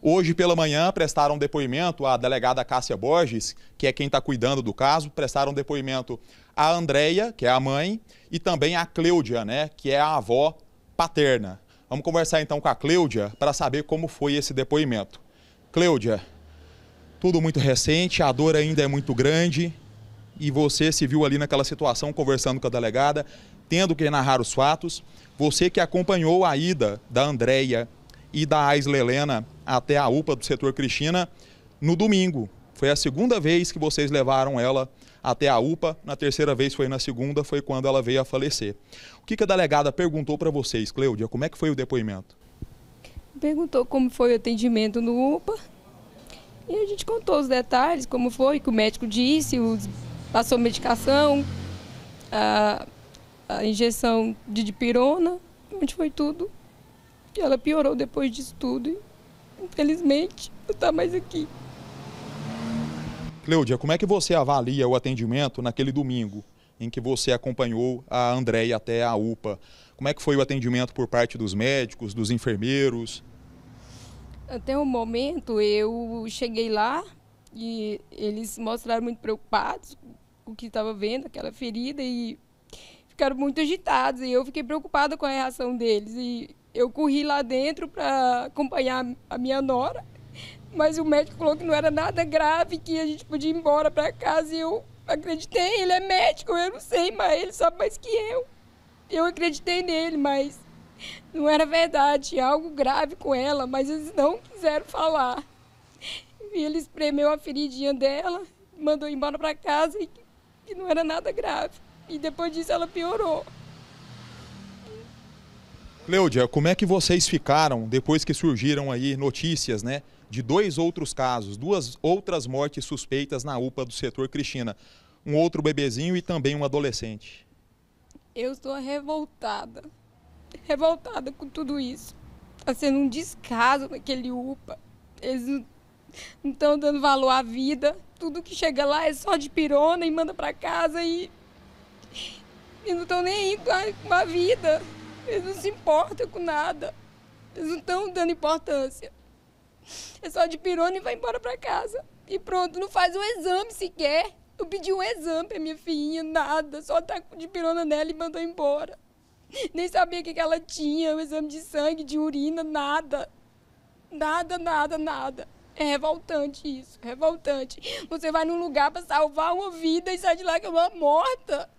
Hoje pela manhã prestaram depoimento à delegada Cássia Borges, que é quem está cuidando do caso, prestaram depoimento à Andreia, que é a mãe, e também à Cleudia, né, que é a avó paterna. Vamos conversar então com a Cleudia para saber como foi esse depoimento. Cleudia, tudo muito recente, a dor ainda é muito grande e você se viu ali naquela situação conversando com a delegada, tendo que narrar os fatos. Você que acompanhou a ida da Andreia e da Aisle Helena até a UPA do setor Cristina no domingo. Foi a segunda vez que vocês levaram ela até a UPA, na terceira vez foi na segunda, foi quando ela veio a falecer. O que, que a delegada perguntou para vocês, Cleudia? Como é que foi o depoimento? Perguntou como foi o atendimento no UPA e a gente contou os detalhes, como foi, que o médico disse, passou medicação, a, a injeção de dipirona, onde foi tudo. E ela piorou depois disso tudo. E, infelizmente, não está mais aqui. Cleudia, como é que você avalia o atendimento naquele domingo em que você acompanhou a Andréia até a UPA? Como é que foi o atendimento por parte dos médicos, dos enfermeiros? Até o momento eu cheguei lá e eles mostraram muito preocupados com o que estava vendo, aquela ferida, e ficaram muito agitados. E eu fiquei preocupada com a reação deles. E eu corri lá dentro para acompanhar a minha nora, mas o médico falou que não era nada grave, que a gente podia ir embora para casa e eu acreditei. Ele é médico, eu não sei, mas ele sabe mais que eu. Eu acreditei nele, mas não era verdade. Tinha algo grave com ela, mas eles não quiseram falar. E ele espremeu a feridinha dela, mandou embora para casa e que não era nada grave. E depois disso ela piorou. Cleudia, como é que vocês ficaram depois que surgiram aí notícias, né, de dois outros casos, duas outras mortes suspeitas na UPA do setor Cristina, um outro bebezinho e também um adolescente? Eu estou revoltada, revoltada com tudo isso. Está sendo um descaso naquele UPA. Eles não estão dando valor à vida. Tudo que chega lá é só de pirona e manda para casa e, e não estão nem indo com a vida. Eles não se importam com nada. Eles não estão dando importância. É só de pirona e vai embora para casa. E pronto, não faz um exame sequer. Eu pedi um exame pra minha filhinha, nada. Só tá de pirona nela e mandou embora. Nem sabia o que, que ela tinha, um exame de sangue, de urina, nada. Nada, nada, nada. É revoltante isso, revoltante. Você vai num lugar para salvar uma vida e sai de lá que é uma morta.